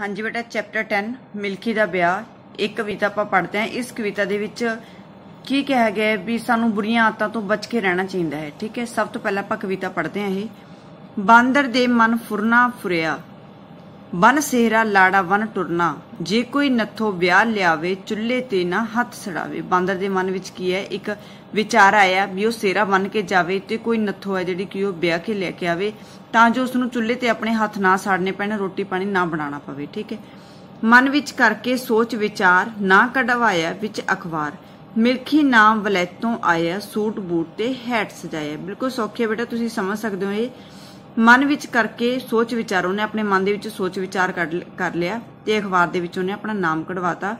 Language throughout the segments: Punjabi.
ਹਾਂਜੀ ਬੇਟਾ ਚੈਪਟਰ 10 ਮਿਲਕੀ ਦਾ ਵਿਆਹ ਇੱਕ ਕਵਿਤਾ ਆਪਾਂ ਪੜ੍ਹਦੇ ਹਾਂ ਇਸ ਕਵਿਤਾ ਦੇ ਵਿੱਚ ਕੀ ਕਿਹਾ ਗਿਆ ਵੀ ਸਾਨੂੰ ਬੁਰੀਆਂ ਆਦਤਾਂ ਤੋਂ ਬਚ ਕੇ ਰਹਿਣਾ ਚਾਹੀਦਾ ਹੈ ਠੀਕ ਹੈ ਸਭ ਤੋਂ ਪਹਿਲਾਂ ਆਪਾਂ ਕਵਿਤਾ ਪੜ੍ਹਦੇ ਹਾਂ ਇਹ ਬਾਂਦਰ ਦੇ ਮਨ ਫੁਰਨਾ ਫੁਰਿਆ ਵਨ ਸਿਹਰਾ ਲਾੜਾ ਵਨ ਟੁਰਨਾ ਜੇ ਕੋਈ ਨੱਥੋ ਵਿਆਹ ਲਿਆਵੇ ਚੁੱਲ੍ਹੇ ਤੇ ਨਾ ਹੱਥ ਸੜਾਵੇ ਬਾਂਦਰ ਦੇ ਮਨ ਵਿੱਚ ਕੀ ਹੈ ਇੱਕ ਵਿਚਾਰ ਆਇਆ ਵੀ ਉਹ ਸਿਹਰਾ ਬਨ ਕੇ ਜਾਵੇ ਤੇ ਕੋਈ ਨੱਥੋ ਹੈ ਜਿਹੜੀ ਕਿ ਉਹ ਵਿਆਹ ਕੇ ਲੈ ਕੇ ਆਵੇ ਤਾਂ ਜੋ ਉਸ ਨੂੰ ਚੁੱਲ੍ਹੇ ਤੇ ਆਪਣੇ ਹੱਥ ਨਾ ਸਾੜਨੇ ਪੈਣ ਰੋਟੀ ਪਾਣੀ ਨਾ ਬਣਾਉਣਾ ਪਵੇ ਠੀਕ ਹੈ ਮਨ ਵਿੱਚ ਕਰਕੇ ਸੋਚ ਵਿਚਾਰ ਨਾ ਕਢਵਾਇਆ ਵਿੱਚ ਅਖਬਾਰ ਮਿਰਖੀ ਨਾਮ ਵਲੈਤੋਂ ਆਇਆ ਸੂਟ ਬੂਟ ਤੇ ਹੈਟ ਸਜਾਇਆ ਬਿਲਕੁਲ ਸੌਖੇ ਬੇਟਾ ਤੁਸੀਂ ਸਮਝ ਸਕਦੇ ਹੋ ਇਹ ਮਨ ਵਿੱਚ ਕਰਕੇ ਸੋਚ ਵਿਚਾਰ ਉਹਨੇ ਆਪਣੇ ਮਨ ਦੇ ਵਿੱਚ ਸੋਚ ਵਿਚਾਰ ਕਰ ਲਿਆ ਤੇ ਅਖਬਾਰ ਦੇ ਵਿੱਚ ਉਹਨੇ ਆਪਣਾ ਨਾਮ ਕਢਵਾਤਾ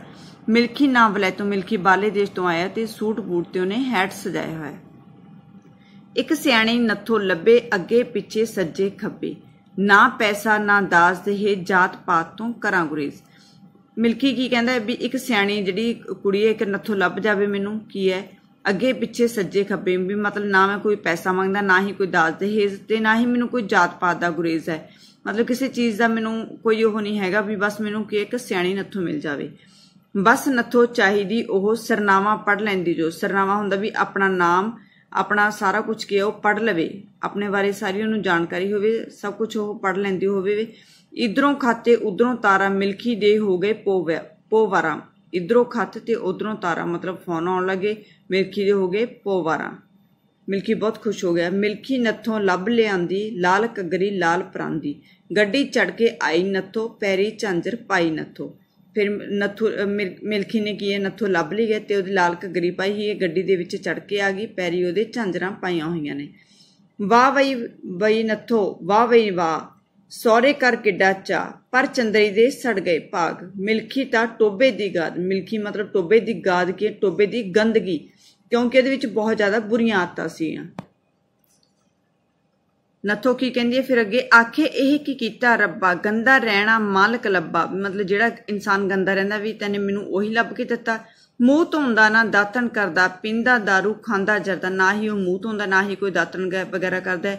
ਮਿਲਖੀ ਨਾਮ ਵਲੇ ਤੋਂ ਮਿਲਖੀ ਬਾਲੇ ਦੇਸ਼ ਤੋਂ ਆਇਆ ਤੇ ਸੂਟ ਬੂਟ ਤੇ ਉਹਨੇ ਹੈਟ ਸਜਾਇਆ ਹੋਇਆ ਇੱਕ ਸਿਆਣੀ ਨੱਥੋ ਲੱਭੇ ਅੱਗੇ ਪਿੱਛੇ ਸੱਜੇ ਖੱਬੇ ਨਾ ਪੈਸਾ ਨਾ ਦਾਸ ਦੇ ਜਾਤ ਪਾਤ ਤੋਂ ਕਰਾਂ ਗੁਰੇਜ਼ ਮਿਲਖੀ ਕੀ ਕਹਿੰਦਾ ਵੀ ਇੱਕ ਸਿਆਣੀ ਜਿਹੜੀ ਕੁੜੀ ਹੈ ਇੱਕ ਨੱਥੋ ਲੱਭ ਜਾਵੇ ਮੈਨੂੰ ਕੀ ਹੈ ਅੱਗੇ ਪਿੱਛੇ ਸੱਜੇ ਖੱਬੇ ਵੀ ਮਤਲਬ ਨਾ ਮੈਂ ਕੋਈ ਪੈਸਾ ਮੰਗਦਾ ਨਾ ਹੀ ਕੋਈ ਦਾਜ ਦਹੇਜ ਤੇ ਨਾ ਹੀ ਮੈਨੂੰ ਕੋਈ ਜਾਤ ਪਾਤ ਦਾ ਗੁਰੇਜ਼ ਹੈ ਮਤਲਬ ਕਿਸੇ ਚੀਜ਼ ਦਾ ਮੈਨੂੰ ਕੋਈ ਉਹ ਨਹੀਂ ਹੈਗਾ ਵੀ ਬਸ ਮੈਨੂੰ ਕਿ ਇੱਕ ਸਿਆਣੀ ਨੱਥੋਂ ਮਿਲ ਜਾਵੇ ਬਸ ਨੱਥੋਂ ਚਾਹੀਦੀ ਉਹ ਸਰਨਾਵਾ ਪੜ ਲੈਂਦੀ ਜੋ ਸਰਨਾਵਾ ਹੁੰਦਾ ਵੀ ਆਪਣਾ ਨਾਮ ਆਪਣਾ ਸਾਰਾ ਕੁਝ ਕਿ ਉਹ ਪੜ ਲਵੇ ਆਪਣੇ ਬਾਰੇ ਸਾਰੀ ਉਹਨੂੰ ਜਾਣਕਾਰੀ ਹੋਵੇ ਸਭ ਕੁਝ ਉਹ ਪੜ ਲੈਂਦੀ ਹੋਵੇ ਇਧਰੋਂ ਖਾਤੇ ਉਧਰੋਂ ਤਾਰਾ ਮਿਲਖੀ ਦੇ ਹੋ ਗਏ ਪੋਵਾਰਾ ਇਧਰੋਂ ਖੱਤ ਤੇ ਉਧਰੋਂ ਤਾਰਾ ਮਤਲਬ ਫੋਨ ਆਉਣ ਲੱਗੇ ਮਿਲਕੀ ਦੇ ਹੋ ਗਏ ਪੋਵਾਰਾ ਮਿਲਕੀ ਬਹੁਤ ਖੁਸ਼ ਹੋ ਗਿਆ ਮਿਲਕੀ ਨੱਥੋਂ ਲੱਭ ਲਿਆਂਦੀ ਲਾਲ ਕਗਰੀ ਲਾਲ ਪਰਾਂਦੀ ਗੱਡੀ ਚੜ ਕੇ ਆਈ ਨੱਥੋਂ ਪੈਰੀ ਚਾਂਜਰ ਪਾਈ ਨੱਥੋਂ ਫਿਰ ਨੱਥੂ ਮਿਲਕੀ ਨੇ ਕੀਏ ਨੱਥੋਂ ਲੱਭ ਲਈ ਗਏ ਤੇ ਉਹਦੀ ਲਾਲ ਕਗਰੀ ਪਾਈ ਹੀ ਇਹ ਗੱਡੀ ਦੇ ਵਿੱਚ ਚੜ ਕੇ ਆ ਗਈ ਪੈਰੀ ਉਹਦੇ ਚਾਂਜਰਾਂ ਪਾਈਆਂ ਹੋਈਆਂ ਨੇ ਵਾਹ ਵਈ ਬਈ ਨੱਥੋਂ ਵਾਹ ਵਈ ਵਾਹ ਸੋਰੇ ਕਰ ਕਿੱਡਾ ਚਾ ਪਰ ਚੰਦਰੀ ਦੇ ਸੜ ਗਏ ਭਾਗ ਮਿਲਖੀ ਤਾਂ ਟੋਬੇ ਦੀ ਗਾਦ ਮਿਲਖੀ ਮਤਲਬ ਟੋਬੇ ਦੀ ਗਾਦ ਕੀ ਟੋਬੇ ਦੀ ਗੰਦਗੀ ਕਿਉਂਕਿ ਇਹਦੇ ਵਿੱਚ ਬਹੁਤ ਜ਼ਿਆਦਾ ਬੁਰੀਆਂ ਆਦਤਾਂ ਸੀ ਨਥੋ ਕੀ ਕਹਿੰਦੀ ਹੈ ਫਿਰ ਅੱਗੇ ਆਖੇ ਇਹ ਕੀ ਕੀਤਾ ਰੱਬਾ ਗੰਦਾ ਰਹਿਣਾ ਮਾਲਕ ਲੱਭਾ ਮਤਲਬ ਜਿਹੜਾ ਇਨਸਾਨ ਗੰਦਾ ਰਹਿੰਦਾ ਵੀ ਤੈਨੇ ਮੈਨੂੰ ਉਹੀ ਲੱਭ ਕੇ ਦਿੱਤਾ ਮੂੰਹ ਧੋਂਦਾ ਨਾ ਦਾਤਣ ਕਰਦਾ ਪਿੰਦਾ दारू ਖਾਂਦਾ ਜਰਦਾ ਨਾ ਹੀ ਉਹ ਮੂੰਹ ਧੋਂਦਾ ਨਾ ਹੀ ਕੋਈ ਦਾਤਣ ਵਗੈਰਾ ਕਰਦਾ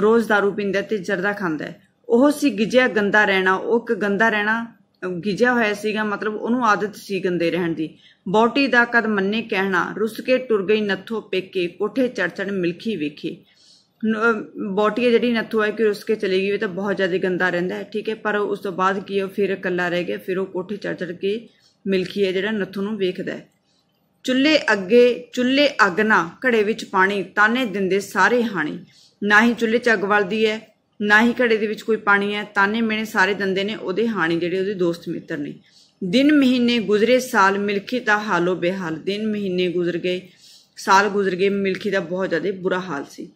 ਰੋਜ਼ दारू ਪਿੰਦਾ ਤੇ ਜਰਦਾ ਖਾਂਦਾ ਹੈ ਉਹ ਸੀ ਗਿਜਿਆ ਗੰਦਾ ਰਹਿਣਾ ਉਹ ਇੱਕ ਗੰਦਾ ਰਹਿਣਾ ਗਿਜਿਆ ਹੋਇਆ ਸੀਗਾ ਮਤਲਬ ਉਹਨੂੰ ਆਦਤ ਸੀ ਗੰਦੇ ਰਹਿਣ ਦੀ ਬੋਟੀ ਦਾ ਕਦ ਮੰਨੇ ਕਹਿਣਾ ਰੁੱਸ ਕੇ ਟੁਰ ਗਈ ਨੱਥੋ ਪੇਕੇ ਕੋਠੇ ਚੜ ਚੜ ਮਿਲਖੀ ਵੇਖੀ ਬੋਟੀ ਜਿਹੜੀ ਨੱਥੋ ਹੈ ਕਿ ਰੁੱਸ ਕੇ ਚਲੀ ਗਈ ਤਾਂ ਬਹੁਤ ਜ਼ਿਆਦਾ ਗੰਦਾ ਰਹਿੰਦਾ ਹੈ ਠੀਕ ਹੈ ਪਰ ਉਸ ਤੋਂ ਬਾਅਦ ਕੀ ਉਹ ਫਿਰ ਇਕੱਲਾ ਰਹਿ ਗਿਆ ਫਿਰ ਉਹ ਕੋਠੇ ਚੜ ਚੜ ਕੇ ਮਿਲਖੀ ਹੈ ਜਿਹੜਾ ਨੱਥੋ ਨੂੰ ਵੇਖਦਾ ਹੈ ਚੁੱਲ੍ਹੇ ਅੱਗੇ ਚੁੱਲ੍ਹੇ ਅਗਨਾ ਘੜੇ ਵਿੱਚ ਪਾਣੀ ਤਾਨੇ ਦਿੰਦੇ ਸਾਰੇ ਹਾਣੀ ਨਾ ਹੀ ਚੁੱਲ੍ਹੇ 'ਚ ਅੱਗ ਵੱਲਦੀ ਹੈ ਨਾ ਹੀ ਘੜੇ ਦੇ ਵਿੱਚ ਕੋਈ ਪਾਣੀ ਹੈ ਤਾਨੇ ਮੇਨੇ ਸਾਰੇ ਦੰਦੇ ਨੇ ਉਹਦੇ ਹਾਣੀ ਜਿਹੜੇ ਉਹਦੇ ਦੋਸਤ ਮਿੱਤਰ ਨੇ ਦਿਨ ਮਹੀਨੇ ਗੁਜ਼ਰੇ ਸਾਲ ਮਿਲਖੀ ਦਾ ਹਾਲੋ ਬੇਹਾਲ ਦਿਨ ਮਹੀਨੇ ਗੁਜ਼ਰ ਗਏ ਸਾਲ ਗੁਜ਼ਰ ਗਏ ਮਿਲਖੀ ਦਾ ਬਹੁਤ ਜ਼ਿਆਦਾ ਬੁਰਾ ਹਾਲ ਸੀ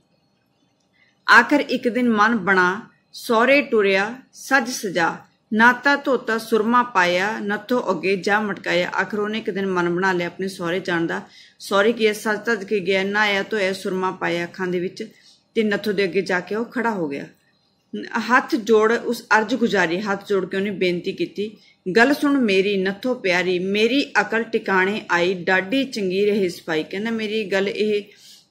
ਆਖਰ ਇੱਕ ਦਿਨ ਮਨ ਬਣਾ ਸੋਰੇ ਟੁਰਿਆ ਸਜ ਸਜਾ ਨਾਤਾ ਧੋਤਾ ਸੁਰਮਾ ਪਾਇਆ ਨੱਥੋ ਅੱਗੇ ਜਾ ਮਟਕਾਇਆ ਆਖਰ ਉਹਨੇ ਇੱਕ ਦਿਨ ਮਨ ਬਣਾ ਲਿਆ ਆਪਣੇ ਸੋਰੇ ਜਾਣ ਦਾ ਸੋਰੇ ਕੀ ਸਜ ਗਿਆ ਕੇ ਆਇਆ ਤੋ ਇਹ ਸੁਰਮਾ ਪਾਇਆ ਅੱਖਾਂ ਦੇ ਵਿੱਚ ਤੇ ਨੱਥੋ ਦੇ ਅੱਗੇ ਜਾ ਕੇ ਉਹ ਖੜਾ ਹੋ ਗਿਆ ਹੱਥ ਜੋੜ ਉਸ ਅਰਜ ਗੁਜ਼ਾਰੀ ਹੱਥ ਜੋੜ ਕੇ ਉਹਨੇ ਬੇਨਤੀ ਕੀਤੀ ਗੱਲ ਸੁਣ ਮੇਰੀ ਨੱਥੋ ਪਿਆਰੀ ਮੇਰੀ ਅਕਲ ਟਿਕਾਣੇ ਆਈ ਡਾਢੀ ਚੰਗੀ ਰਹੇ ਸਫਾਈ ਕਹਿੰਦਾ ਮੇਰੀ ਗੱਲ ਇਹ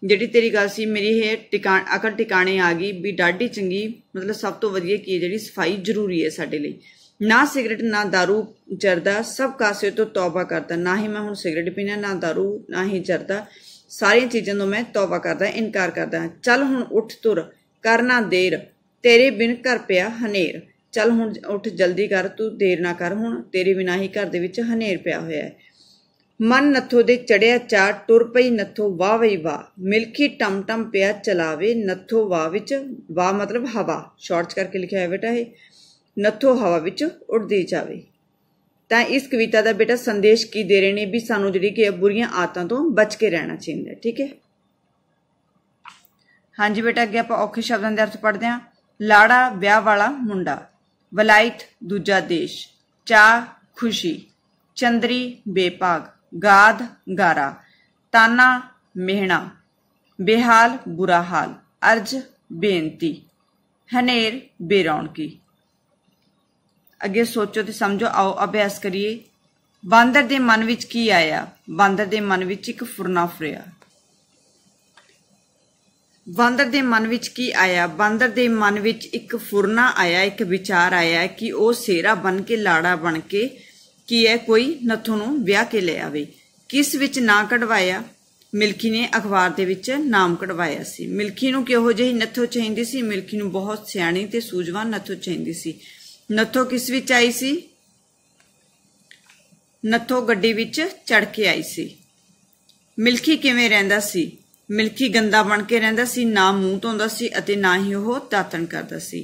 ਜਿਹੜੀ ਤੇਰੀ ਗੱਲ ਸੀ ਮੇਰੀ ਇਹ ਟਿਕਾਣ ਅਕਲ ਟਿਕਾਣੇ ਆ ਗਈ ਵੀ ਡਾਢੀ ਚੰਗੀ ਮਤਲਬ ਸਭ ਤੋਂ ਵਧੀਆ ਕੀ ਹੈ ਜਿਹੜੀ ਸਫਾਈ ਜ਼ਰੂਰੀ ਹੈ ਸਾਡੇ ਲਈ ਨਾ ਸਿਗਰਟ ਨਾ दारू ਜਰਦਾ ਸਭ ਕਾਸੇ ਤੋਂ ਤੌਬਾ ਕਰਦਾ ਨਾ ਹੀ ਮੈਂ ਹੁਣ ਸਿਗਰਟ ਪੀਣਾ ਨਾ दारू ਨਾ ਹੀ ਜਰਦਾ ਸਾਰੀਆਂ ਚੀਜ਼ਾਂ ਤੋਂ ਮੈਂ ਤੌਬਾ ਕਰਦਾ ਇਨਕਾਰ ਕਰਦਾ ਚੱਲ ਹੁਣ ਉੱਠ ਤੁਰ ਕਰਨਾ ਦੇਰ ਤੇਰੇ ਬਿਨ ਘਰ ਪਿਆ ਹਨੇਰ ਚੱਲ ਹੁਣ ਉੱਠ ਜਲਦੀ ਕਰ ਤੂੰ ਦੇਰ ਨਾ ਕਰ ਹੁਣ ਤੇਰੇ ਬਿਨਾ ਹੀ ਘਰ ਦੇ ਵਿੱਚ ਹਨੇਰ ਪਿਆ ਹੋਇਆ ਹੈ ਮਨ ਨੱਥੋ ਦੇ ਚੜਿਆ ਚਾ ਟੁਰ ਪਈ ਨੱਥੋ ਵਾਹ ਵਈ ਵਾ ਮਿਲਕੀ ਟਮ ਟਮ ਪਿਆ ਚਲਾਵੇ ਨੱਥੋ ਵਾਹ ਵਿੱਚ ਵਾ ਮਤਲਬ ਹਵਾ ਸ਼ਾਰਟਸ ਕਰਕੇ ਲਿਖਿਆ ਹੈ ਬੇਟਾ ਇਹ ਨੱਥੋ ਹਵਾ ਵਿੱਚ ਉੱਡਦੀ ਜਾਵੇ ਤਾਂ ਇਸ ਕਵਿਤਾ ਦਾ ਬੇਟਾ ਸੰਦੇਸ਼ ਕੀ ਦੇ ਰਹੇ ਨੇ ਵੀ ਸਾਨੂੰ ਜਿਹੜੀ ਕਿ ਬੁਰੀਆਂ ਆਦਤਾਂ ਤੋਂ ਬਚ ਕੇ ਰਹਿਣਾ ਚਾਹੀਦਾ ਠੀਕ ਹੈ ਹਾਂਜੀ ਬੇਟਾ ਅੱਗੇ ਆਪਾਂ ਔਖੇ ਸ਼ਬਦਾਂ ਦੇ ਅਰਥ ਪੜ੍ਹਦੇ ਹਾਂ ਲਾੜਾ ਵਿਆਹ ਵਾਲਾ ਮੁੰਡਾ ਵਲਾਇਤ ਦੂਜਾ ਦੇਸ਼ ਚਾ ਖੁਸ਼ੀ ਚੰਦਰੀ ਬੇਪਾਗ ਗਾਦ ਗਾਰਾ ਤਾਨਾ ਮਿਹਣਾ ਬੇਹਾਲ ਬੁਰਾ ਹਾਲ ਅਰਜ ਬੇਨਤੀ ਹਨੇਰ ਕੀ ਅੱਗੇ ਸੋਚੋ ਤੇ ਸਮਝੋ ਆਓ ਅਭਿਆਸ ਕਰੀਏ ਬਾਂਦਰ ਦੇ ਮਨ ਵਿੱਚ ਕੀ ਆਇਆ ਬਾਂਦਰ ਦੇ ਮਨ ਵਿੱਚ ਇੱਕ ਫੁਰਨਾ ਫਰਿਆ ਬਾਂਦਰ ਦੇ ਮਨ ਵਿੱਚ ਕੀ ਆਇਆ ਬਾਂਦਰ ਦੇ ਮਨ ਵਿੱਚ ਇੱਕ ਫੁਰਨਾ ਆਇਆ ਇੱਕ ਵਿਚਾਰ ਆਇਆ ਕਿ ਉਹ ਸੇਰਾ ਬਣ ਕੇ ਲਾੜਾ ਬਣ ਕੇ ਕੀ ਹੈ ਕੋਈ ਨਥੂ ਨੂੰ ਵਿਆਹ ਕੇ ਲੈ ਆਵੇ ਕਿਸ ਵਿੱਚ ਨਾ ਕਢਵਾਇਆ ਮਿਲਕੀ ਨੇ ਅਖਬਾਰ ਦੇ ਵਿੱਚ ਨਾਮ ਕਢਵਾਇਆ ਸੀ ਮਿਲਕੀ ਨੂੰ ਕਿਹੋ ਜਿਹੀ ਨਥੋ ਚਾਹੀਦੀ ਸੀ ਮਿਲਕੀ ਨੂੰ ਬਹੁਤ ਸਿਆਣੀ ਤੇ ਸੂਝਵਾਨ ਨਥੋ ਚਾਹੀਦੀ ਸੀ ਨਥੋ ਕਿਸ ਵਿੱਚ ਆਈ ਸੀ ਨਥੋ ਗੱਡੀ ਵਿੱਚ ਚੜ ਕੇ ਆਈ ਸੀ ਮਿਲਕੀ ਕਿਵੇਂ ਰਹਿੰਦਾ ਸੀ ਮਿਲਕੀ ਗੰਦਾ ਬਣ ਕੇ ਰਹਿੰਦਾ ਸੀ ਨਾ ਮੂੰਹ ਧੋਂਦਾ ਸੀ ਅਤੇ ਨਾ ਹੀ ਉਹ ਤਾਤਣ ਕਰਦਾ ਸੀ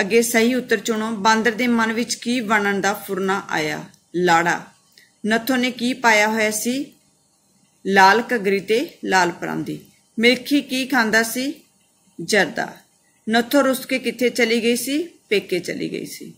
ਅੱਗੇ ਸਹੀ ਉੱਤਰ ਚੁਣੋ ਬਾਂਦਰ ਦੇ ਮਨ ਵਿੱਚ ਕੀ ਬਣਨ ਦਾ ਫੁਰਨਾ ਆਇਆ ਲਾੜਾ ਨਥੋ ਨੇ ਕੀ ਪਾਇਆ ਹੋਇਆ ਸੀ ਲਾਲ ਕਗਰੀ ਤੇ ਲਾਲ ਪਰਾਂਦੀ ਮਿਲਕੀ ਕੀ ਖਾਂਦਾ ਸੀ ਜਰਦਾ ਨਥੋ ਰੁਸ ਕੇ ਕਿੱਥੇ ਚਲੀ ਗਈ ਸੀ ਪੇਕੇ ਚਲੀ ਗਈ ਸੀ